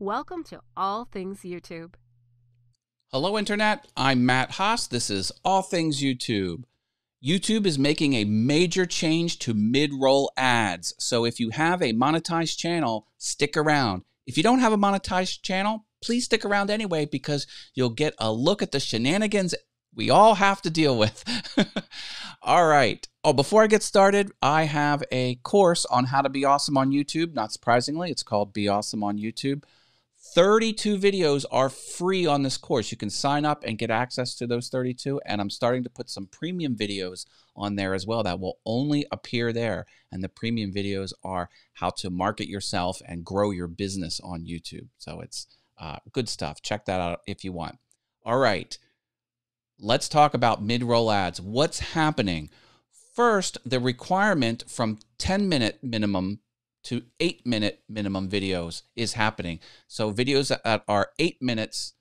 Welcome to All Things YouTube. Hello, Internet. I'm Matt Haas. This is All Things YouTube. YouTube is making a major change to mid roll ads. So if you have a monetized channel, stick around. If you don't have a monetized channel, please stick around anyway because you'll get a look at the shenanigans we all have to deal with. all right. Oh, before I get started, I have a course on how to be awesome on YouTube. Not surprisingly, it's called Be Awesome on YouTube. 32 videos are free on this course. You can sign up and get access to those 32. And I'm starting to put some premium videos on there as well that will only appear there. And the premium videos are how to market yourself and grow your business on YouTube. So it's uh, good stuff. Check that out if you want. All right. Let's talk about mid roll ads. What's happening? First, the requirement from 10 minute minimum to eight minute minimum videos is happening. So videos that are eight minutes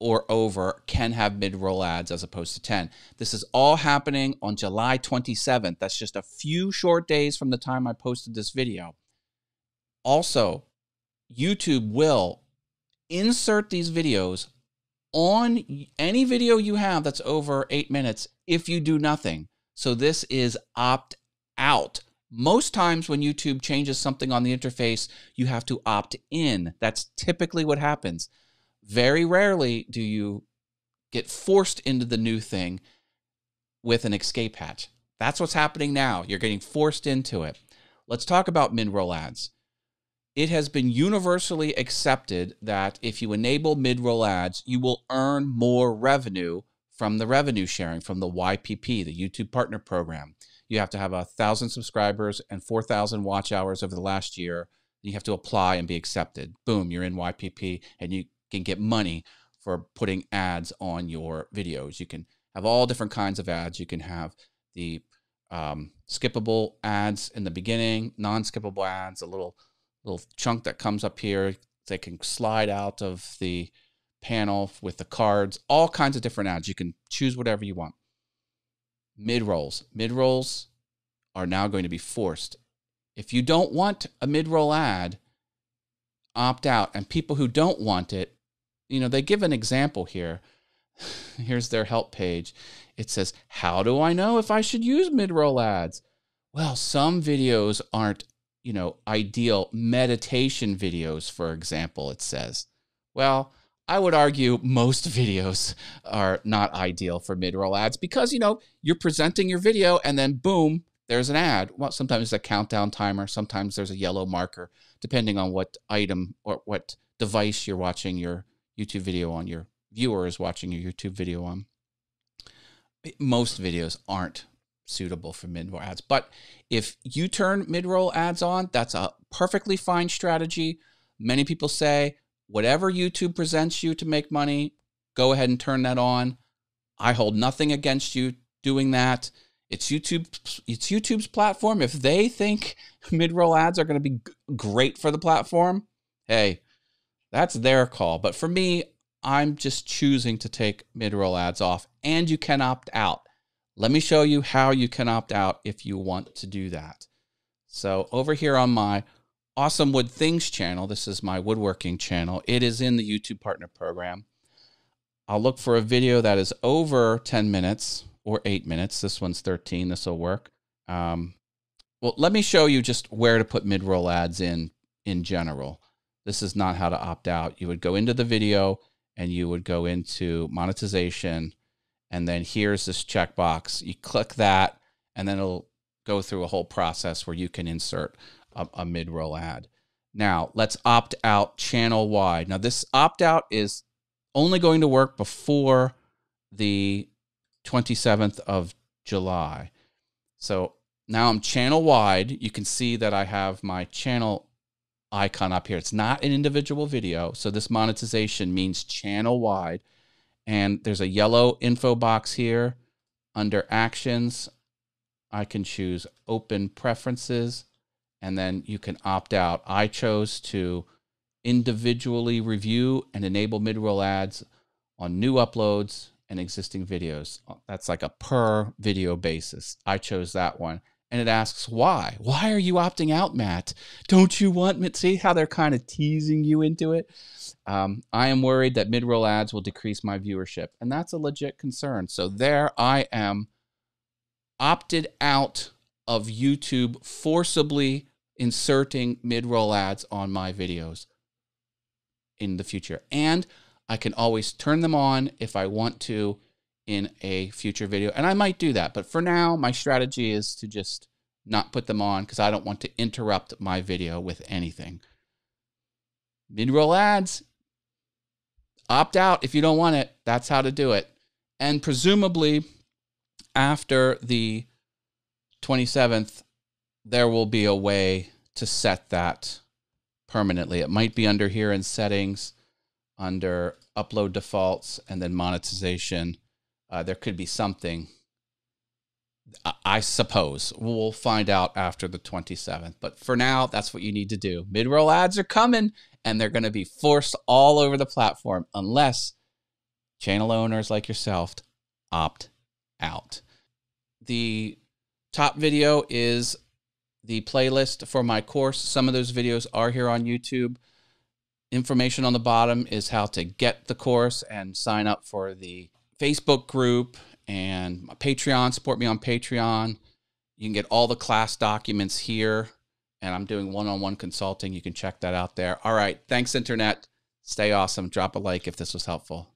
or over can have mid roll ads as opposed to 10. This is all happening on July 27th. That's just a few short days from the time I posted this video. Also, YouTube will insert these videos on any video you have that's over eight minutes if you do nothing. So this is opt out most times when YouTube changes something on the interface, you have to opt in. That's typically what happens. Very rarely do you get forced into the new thing with an escape hatch. That's what's happening now. You're getting forced into it. Let's talk about mid-roll ads. It has been universally accepted that if you enable mid-roll ads, you will earn more revenue from the revenue sharing from the YPP, the YouTube Partner Program. You have to have a thousand subscribers and four thousand watch hours over the last year. You have to apply and be accepted. Boom, you're in YPP, and you can get money for putting ads on your videos. You can have all different kinds of ads. You can have the um, skippable ads in the beginning, non-skippable ads, a little little chunk that comes up here They can slide out of the panel with the cards, all kinds of different ads. You can choose whatever you want. Mid rolls. Mid rolls are now going to be forced. If you don't want a mid roll ad, opt out. And people who don't want it, you know, they give an example here. Here's their help page. It says, How do I know if I should use mid roll ads? Well, some videos aren't, you know, ideal meditation videos, for example, it says. Well, I would argue most videos are not ideal for mid roll ads because, you know, you're presenting your video and then boom, there's an ad. Well, sometimes it's a countdown timer, sometimes there's a yellow marker, depending on what item or what device you're watching your YouTube video on, your viewer is watching your YouTube video on. Most videos aren't suitable for mid roll ads. But if you turn mid roll ads on, that's a perfectly fine strategy. Many people say, whatever YouTube presents you to make money, go ahead and turn that on. I hold nothing against you doing that. It's YouTube's, it's YouTube's platform. If they think mid-roll ads are going to be g- great for the platform, hey, that's their call. But for me, I'm just choosing to take mid-roll ads off and you can opt out. Let me show you how you can opt out if you want to do that. So over here on my Awesome Wood Things channel. This is my woodworking channel. It is in the YouTube Partner Program. I'll look for a video that is over 10 minutes or eight minutes. This one's 13. This will work. Um, well, let me show you just where to put mid-roll ads in in general. This is not how to opt out. You would go into the video and you would go into monetization. And then here's this checkbox. You click that and then it'll go through a whole process where you can insert a, a mid roll ad. Now let's opt out channel wide. Now this opt out is only going to work before the 27th of July. So now I'm channel wide. You can see that I have my channel icon up here. It's not an individual video. So this monetization means channel wide. And there's a yellow info box here under actions. I can choose open preferences and then you can opt out. I chose to individually review and enable mid-roll ads on new uploads and existing videos. That's like a per video basis. I chose that one. And it asks why. Why are you opting out, Matt? Don't you want See how they're kind of teasing you into it? Um, I am worried that mid roll ads will decrease my viewership. And that's a legit concern. So there I am, opted out of YouTube forcibly inserting mid roll ads on my videos in the future. And I can always turn them on if I want to in a future video. And I might do that. But for now, my strategy is to just not put them on because I don't want to interrupt my video with anything. Mid roll ads, opt out if you don't want it. That's how to do it. And presumably, after the 27th, there will be a way to set that permanently. It might be under here in settings, under upload defaults, and then monetization. Uh, there could be something. I suppose we'll find out after the 27th. But for now, that's what you need to do. Mid roll ads are coming and they're going to be forced all over the platform unless channel owners like yourself opt out. The top video is the playlist for my course. Some of those videos are here on YouTube. Information on the bottom is how to get the course and sign up for the Facebook group and my Patreon. Support me on Patreon. You can get all the class documents here. And I'm doing one on one consulting. You can check that out there. All right. Thanks, Internet. Stay awesome. Drop a like if this was helpful.